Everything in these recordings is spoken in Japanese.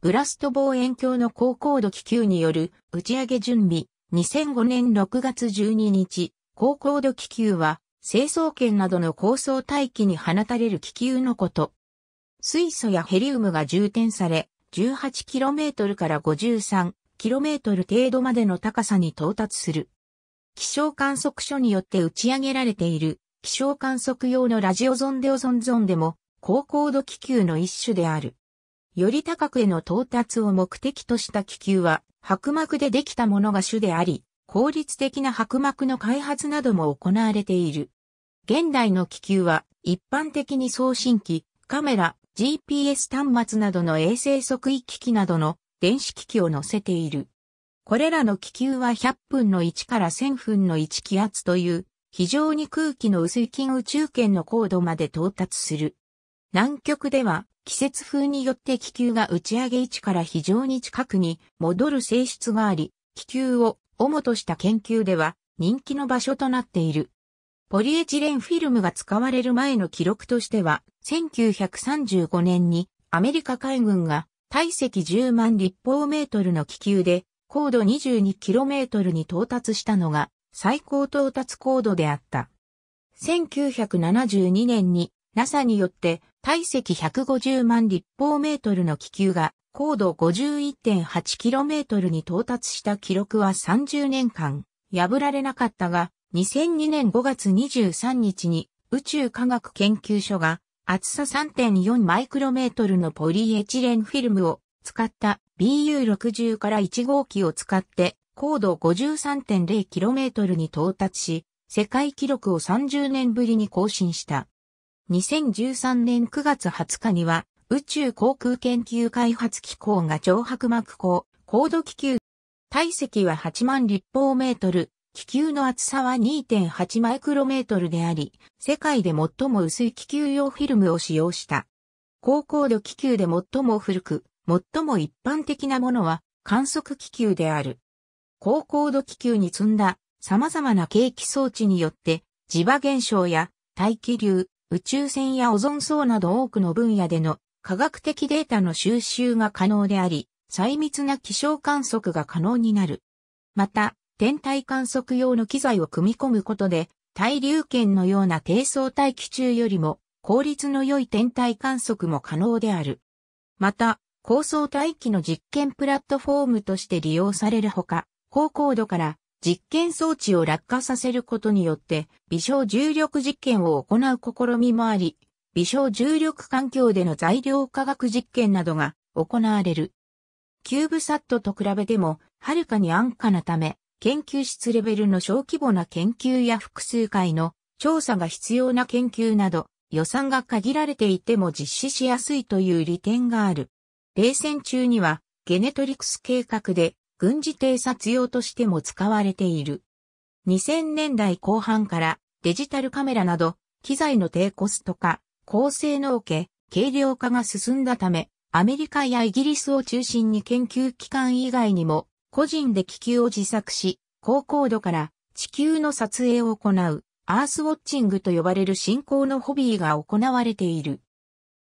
ブラスト望遠鏡の高高度気球による打ち上げ準備。2005年6月12日、高高度気球は、成層圏などの高層大気に放たれる気球のこと。水素やヘリウムが充填され、18km から 53km 程度までの高さに到達する。気象観測所によって打ち上げられている気象観測用のラジオゾンデオゾンゾンでも高高度気球の一種である。より高くへの到達を目的とした気球は、薄膜でできたものが主であり、効率的な薄膜の開発なども行われている。現代の気球は、一般的に送信機、カメラ、GPS 端末などの衛星測位機器などの電子機器を載せている。これらの気球は100分の1から1000分の1気圧という非常に空気の薄い金宇宙圏の高度まで到達する。南極では季節風によって気球が打ち上げ位置から非常に近くに戻る性質があり、気球を主とした研究では人気の場所となっている。ポリエチレンフィルムが使われる前の記録としては、1935年にアメリカ海軍が体積10万立方メートルの気球で高度 22km に到達したのが最高到達高度であった。1972年に NASA によって体積150万立方メートルの気球が高度 51.8km に到達した記録は30年間破られなかったが、2002年5月23日に宇宙科学研究所が厚さ3.4マイクロメートルのポリエチレンフィルムを使った BU60 から1号機を使って高度 53.0km に到達し、世界記録を30年ぶりに更新した。2013年9月20日には、宇宙航空研究開発機構が超白膜光、高度気球。体積は8万立方メートル、気球の厚さは2.8マイクロメートルであり、世界で最も薄い気球用フィルムを使用した。高高度気球で最も古く、最も一般的なものは観測気球である。高高度気球に積んだ様々な景気装置によって、磁場現象や大気流、宇宙船やオゾン層など多くの分野での科学的データの収集が可能であり、細密な気象観測が可能になる。また、天体観測用の機材を組み込むことで、対流圏のような低層大気中よりも効率の良い天体観測も可能である。また、高層大気の実験プラットフォームとして利用されるほか、高高度から実験装置を落下させることによって、微小重力実験を行う試みもあり、微小重力環境での材料化学実験などが行われる。キューブサットと比べても、はるかに安価なため、研究室レベルの小規模な研究や複数回の調査が必要な研究など、予算が限られていても実施しやすいという利点がある。冷戦中には、ゲネトリクス計画で軍事偵察用としても使われている。2000年代後半からデジタルカメラなど機材の低コスト化、高性能化、軽量化が進んだため、アメリカやイギリスを中心に研究機関以外にも個人で気球を自作し、高高度から地球の撮影を行うアースウォッチングと呼ばれる進行のホビーが行われている。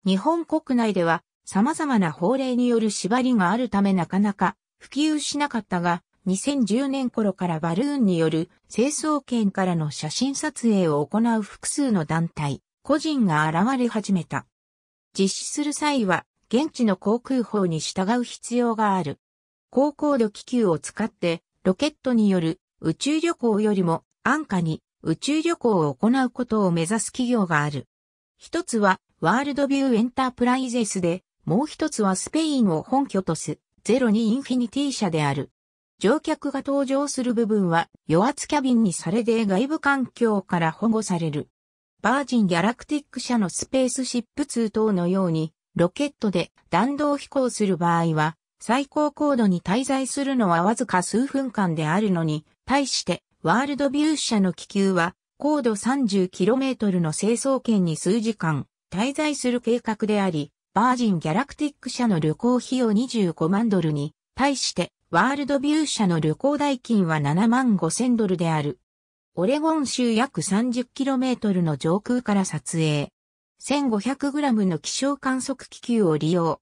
日本国内では様々な法令による縛りがあるためなかなか普及しなかったが、2010年頃からバルーンによる清掃圏からの写真撮影を行う複数の団体、個人が現れ始めた。実施する際は、現地の航空法に従う必要がある。高高度気球を使って、ロケットによる宇宙旅行よりも安価に宇宙旅行を行うことを目指す企業がある。一つはワールドビューエンタープライゼスで、もう一つはスペインを本拠とすゼロにインフィニティ車である。乗客が搭乗する部分は余圧キャビンにされて外部環境から保護される。バージンギャラクティック社のスペースシップ2等のように、ロケットで弾道飛行する場合は、最高高度に滞在するのはわずか数分間であるのに、対してワールドビュー社の気球は、高度 30km の成層圏に数時間滞在する計画であり、バージンギャラクティック社の旅行費用25万ドルに、対して、ワールドビュー社の旅行代金は7万5千ドルである。オレゴン州約3 0トルの上空から撮影。1 5 0 0ムの気象観測気球を利用。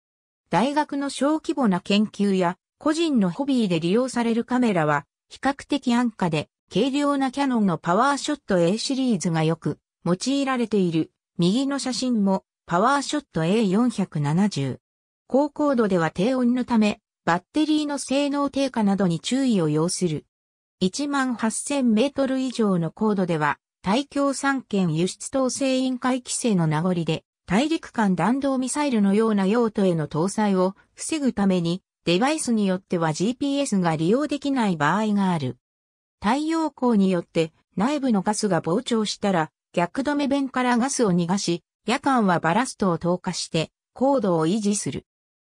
大学の小規模な研究や個人のホビーで利用されるカメラは比較的安価で軽量なキャノンのパワーショット A シリーズがよく用いられている。右の写真もパワーショット A470。高高度では低温のため、バッテリーの性能低下などに注意を要する。18000メートル以上の高度では、大京産権輸出統制委員会規制の名残で、大陸間弾道ミサイルのような用途への搭載を防ぐために、デバイスによっては GPS が利用できない場合がある。太陽光によって内部のガスが膨張したら逆止め弁からガスを逃がし、夜間はバラストを透過して高度を維持する。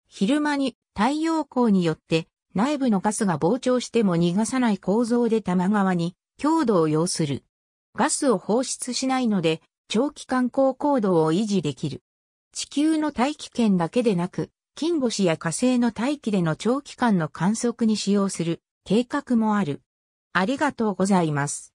昼間に太陽光によって内部のガスが膨張しても逃がさない構造で玉川に強度を要する。ガスを放出しないので長期間高高度を維持できる。地球の大気圏だけでなく、金星や火星の大気での長期間の観測に使用する計画もある。ありがとうございます。